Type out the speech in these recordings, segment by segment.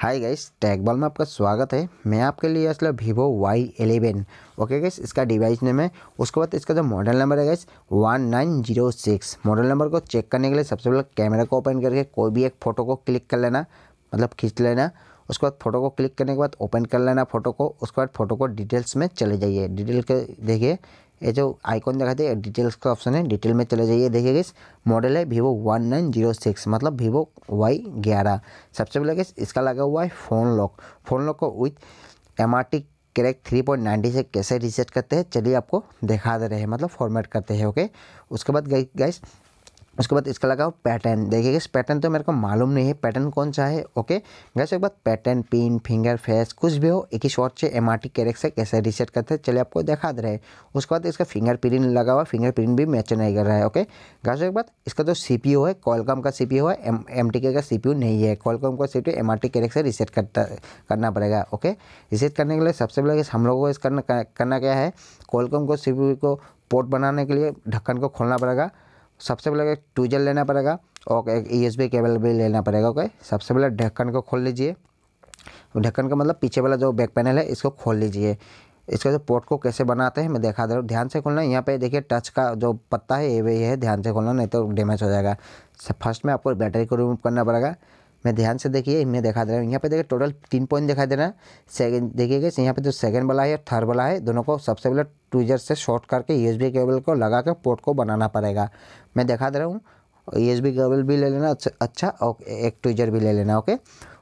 hi guys टैगबॉल में आपका स्वागत है मैं आपके लिए असल Vivo Y eleven okay guys इसका डिवाइस नेम है उसके बाद इसका जो मॉडल नंबर है guys one nine zero six model number को चेक करने के लिए सबसे पहले कैमरा को ओपन करके कोई भी एक फ़ोटो को क्लिक कर लेना मतलब खींच लेना उसके बाद फ़ोटो को क्लिक करने के बाद ओपन कर लेना फ़ोटो को उसके बाद फ़ोटो को डिटेल्स में चले जाइए डिटेल के देखिए ये जो आइकॉन दिखाते हैं डिटेल्स का ऑप्शन है डिटेल में चले जाइए देखिए गैस मॉडल है Vivo one nine zero six मतलब वीवो वाई ग्यारह सबसे पहले गैस इसका लगा हुआ है फ़ोन लॉक फ़ोन लॉक को with M R T correct three point ninety से कैसे रिसेट करते हैं चलिए आपको दिखा दे रहे हैं मतलब फॉर्मेट करते हैं ओके उसके बाद गैस उसके बाद इसका लगाओ पैटर्न देखिए इस पैटर्न तो मेरे को मालूम नहीं है पैटर्न कौन सा है ओके गैस एक बाद पैटर्न पिन फिंगर फेस कुछ भी हो एक ही शॉर्ट से एम आर टी कैरेक्ट से कैसे रिसेट करते हैं चलिए आपको दिखा दे रहे उसके बाद इसका फिंगर प्रिंट लगा हुआ फिंगर प्रिंट भी मैच नहीं कर रहा है ओके गैस एक बाद इसका जो सी पी है कॉलकॉम का सी पी है एम एम टी के का सी पी नहीं है कॉलकॉम का C P M R T correct से रिसेट करता करना पड़ेगा ओके रिसेट करने के लिए सबसे पहले हम लोगों को इस करना करना क्या है कॉलकॉम को सी पी को पोर्ट बनाने के लिए ढक्कन को खोलना पड़ेगा सबसे पहले एक ट्यूजर लेना पड़ेगा और एक ई e केबल भी लेना पड़ेगा ओके सबसे पहले ढक्कन को खोल लीजिए ढक्कन का मतलब पीछे वाला जो बैक पैनल है इसको खोल लीजिए इसका जो पोर्ट को कैसे बनाते हैं मैं देखा दे रहा हूँ ध्यान से खोलना यहाँ पे देखिए टच का जो पत्ता है ये वही है ध्यान से खोलना नहीं तो डैमेज हो जाएगा फर्स्ट में आपको बैटरी को रिमूव करना पड़ेगा मैं ध्यान से देखिए मैं दिखा दे रहा हूँ यहाँ पे देखिए टोटल तीन पॉइंट दिखाई दे रहा है सेकेंड देखिएगा यहाँ पे जो सेकंड वाला है और थर्ड वाला है दोनों को सबसे पहले ट्विजर से शॉर्ट करके यूएसबी केबल को लगा कर पोर्ट को बनाना पड़ेगा मैं दिखा दे रहा हूँ यूएसबी केबल भी ले लेना अच्छा और एक ट्विजर भी ले लेना ओके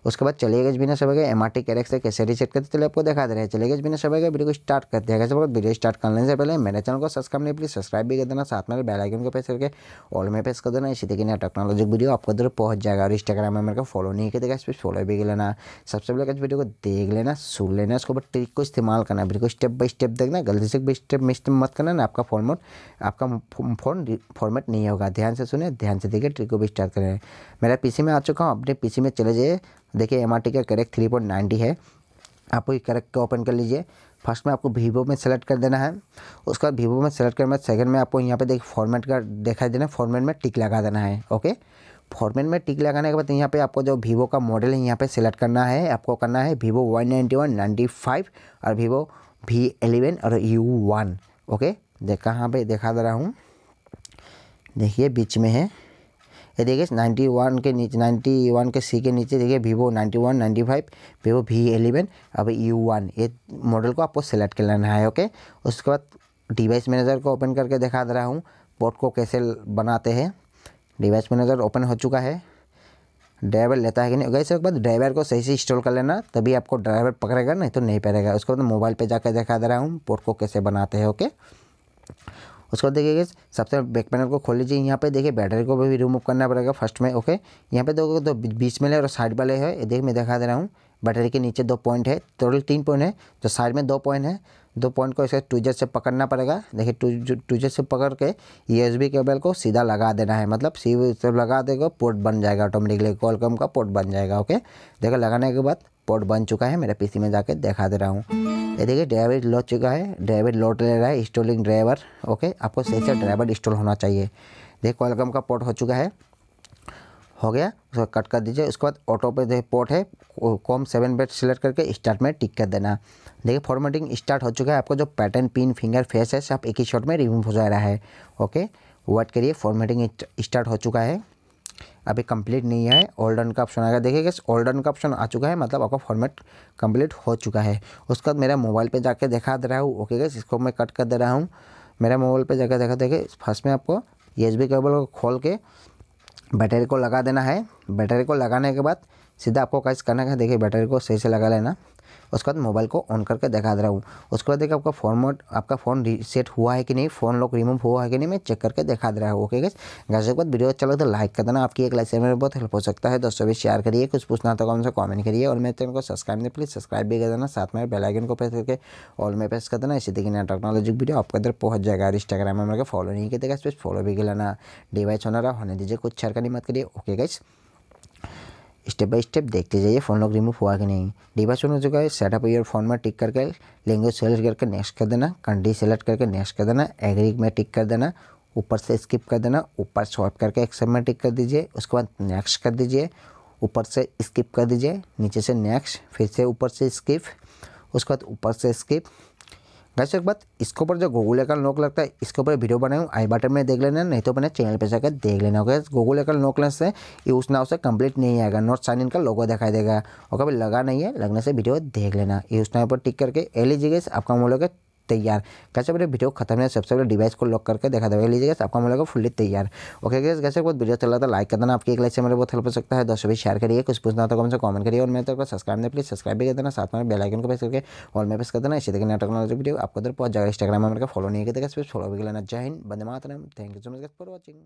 उसके बाद चलिए गए बिना सब एम आर टी कैरेक्स कैसे रिसेट करते चले आपको दिखा दे रहे हैं चले गए बिना सब गए वीडियो को स्टार्ट करते हैं कैसे वीडियो स्टार्ट करने से पहले मेरे चैनल को सब्सक्राइब नहीं प्लीज सब्सक्राइब भी कर देना साथ में बेल आइकन को प्रेस करके ऑल में प्रेस कर देना इसी तरीके नया टेक्नोलॉजी वीडियो आपको उधर पहुंच जाएगा और इंस्टाग्राम में मेरे को फॉलो नहीं देगा इस पर फॉलो भी कर लेना सबसे पहले इस वीडियो को देख लेना सुन लेना उसके ऊपर ट्रिक को इस्तेमाल करना वीडियो को स्टेप बाई स्टेप देखना गलती से भी स्टेप मिस मत करना ना आपका फॉर्मेट आपका फोन फॉर्मेट नहीं होगा ध्यान से सुने ध्यान से देखिए ट्रिक को भी स्टार्ट करें मेरा पीसी में आ चुका हूँ अपने पीसी में चले जाइए देखिए एम का करेक्ट थ्री पॉइंट नाइन्टी है आपको ये करेक्ट को ओपन कर लीजिए फर्स्ट में आपको वीवो में सेलेक्ट कर देना है उसके बाद वीवो में सेलेक्ट करने बाद सेकंड में आपको यहाँ पे देखिए फॉर्मेट का देखा देना है फॉर्मेट में टिक लगा देना है ओके फॉर्मेट में टिक लगाने के बाद यहाँ पे आपको जो वीवो का मॉडल है यहाँ पे सेलेक्ट करना है आपको करना है Vivo one ninety one five और वीवो वी एलेवन और यू वन ओके देख कहाँ पर देखा दे रहा हूँ देखिए बीच में है ये देखिए 91 के नीचे 91 के सी के नीचे देखिए वीवो 91 95 वीवो वी एलेवन अब यू वन ये मॉडल को आपको सेलेक्ट कर लेना है ओके उसके बाद डिवाइस मैनेजर को ओपन करके दिखा दे रहा हूँ पोर्ट को कैसे बनाते हैं डिवाइस मैनेजर ओपन हो चुका है ड्राइवर लेता है कि नहीं गए उसके बाद ड्राइवर को सही से इंस्टॉल कर लेना तभी आपको ड्राइवर पकड़ेगा नहीं तो नहीं पकड़ेगा उसके बाद मोबाइल पर जाकर दिखा दे रहा हूँ पोर्ट को कैसे बनाते हैं ओके उसको देखिए सबसे बैक पैनल को खोल लीजिए यहाँ पे देखिए बैटरी को भी रिमूव करना पड़ेगा फर्स्ट में ओके यहाँ पे दो तो बीच में ले और साइड वाले है देख मैं दिखा दे रहा हूँ बैटरी के नीचे दो पॉइंट है टोटल तीन पॉइंट है तो साइड में दो पॉइंट है दो पॉइंट को इसे ट्विजर से पकड़ना पड़ेगा देखिए ट्विजर से पकड़ के यूएसबी केबल को सीधा लगा देना है मतलब सी सब लगा देगा पोर्ट बन जाएगा ऑटोमेटिकली कॉलकम का पोर्ट बन जाएगा ओके देखो लगाने के बाद पोर्ट बन चुका है मेरे पीसी में जाके दिखा दे रहा हूँ ये देखिए ड्राइवर लौट चुका है ड्राइवर लौट ले रहा है इंस्टॉलिंग ड्राइवर ओके आपको सही से ड्राइवर इंस्टॉल होना चाहिए देखिए वेलकम का पोर्ट हो चुका है हो गया उसको कट कर दीजिए उसके बाद ऑटो पे जो पोर्ट है कॉम सेवन बेट सेलेक्ट करके स्टार्ट में टिक कर देना देखिए फॉर्मेटिंग स्टार्ट हो चुका है आपका जो पैटर्न पिन फिंगर फेस है सब एक ही शॉट में रिमूव हो जा रहा है ओके वेट करिए फॉर्मेटिंग स्टार्ट हो चुका है अभी कंप्लीट नहीं है ओल्डन का ऑप्शन आएगा देखिए गैस ऑल का ऑप्शन आ चुका है मतलब आपका फॉर्मेट कंप्लीट हो चुका है उसके बाद मेरा मोबाइल पे जाके देखा दे रहा हूँ ओके गैस इसको मैं कट कर दे रहा हूँ मेरा मोबाइल पे जाकर देखा देखिए फर्स्ट में आपको एच केबल को खोल के बैटरी को लगा देना है बैटरी को लगाने के बाद सीधा आपको कैसे करना है देखिए बैटरी को सही से लगा लेना उसके बाद मोबाइल को ऑन करके दिखा दे रहा हूँ उसके बाद देखिए आपका फॉर्मेट आपका फ़ोन रीसेट हुआ है कि नहीं फ़ोन लॉक रिमूव हुआ है कि नहीं मैं चेक करके दिखा दे रहा हूँ ओके गैस गैस के बाद वीडियो अच्छा लगता है लाइक कर देना आपकी एक लाइक से मेरे बहुत हेल्प हो सकता है दोस्तों भी शेयर करिए कुछ पूछना तो हमसे कॉमेंट करिए और मेरे चैनल को सब्सक्राइब नहीं प्लीज़ सब्सक्राइब भी कर देना साथ में बेलाइकन को प्रेस करके ऑल में प्रेस कर देना इसी देखिए नया टेक्नोलॉजी वीडियो आपके अंदर पहुँच जाएगा इंस्टाग्राम में मेरे फॉलो नहीं किया इस प्लीज़ फॉलो भी कर लेना डिवाइस होना रहा होने दीजिए कुछ करनी मत करिए okay guys step by step देखते जाइए फ़ोन लॉक रिमूव हुआ कि नहीं डिवाइस ऑन हो चुका है सेटअप योर फोन में टिक करके लैंग्वेज सेलेक्ट करके नेक्स्ट कर देना कंट्री सेलेक्ट करके नेक्स्ट कर देना एग्री में टिक कर देना ऊपर से स्किप कर देना ऊपर स्वाइप करके एक्सेप में टिक कर दीजिए उसके बाद नेक्स्ट कर दीजिए ऊपर से स्किप कर दीजिए नीचे से नेक्स्ट फिर से ऊपर से स्किप उसके बाद ऊपर से स्किप वैसे एक बात इसके ऊपर जो गूगल एकल नोक लगता है इसके ऊपर वीडियो बनाऊँ आई बटन में देख लेना नहीं तो अपने चैनल पर जाकर देख लेना ओके गूगल एकल नोक लेने से ये उस नाव से कंप्लीट नहीं आएगा नोट साइन इन का लोगो दिखाई देगा ओके कभी लगा नहीं है लगने से वीडियो देख लेना ये उस नाव पर टिक करके ए लीजिएगा e आपका मोलोगे तैयार कैसे बोले वीडियो खत्म है सबसे पहले डिवाइस को लॉक करके देखा देखा लीजिएगा आपका मिलेगा फुल्ली तैयार ओके गैस कैसे बहुत वीडियो चला था अच्छा लाइक तो करना आपकी एक लाइक से मेरे बहुत हेल्प हो सकता है दोस्तों भी शेयर करिए कुछ पूछना तो कम से कमेंट करिए और मेरे तो सब्सक्राइब नहीं प्लीज सब्सक्राइब भी कर देना साथ में बेलाइकन को प्रेस करके और मैं प्रेस कर देना इसी तरह नया टेक्नोलॉजी वीडियो आपको उधर पहुंच जाएगा इंस्टाग्राम में मेरे फॉलो नहीं करते फॉलो भी लेना जय हिंद बंदे मातरम thank you so much for watching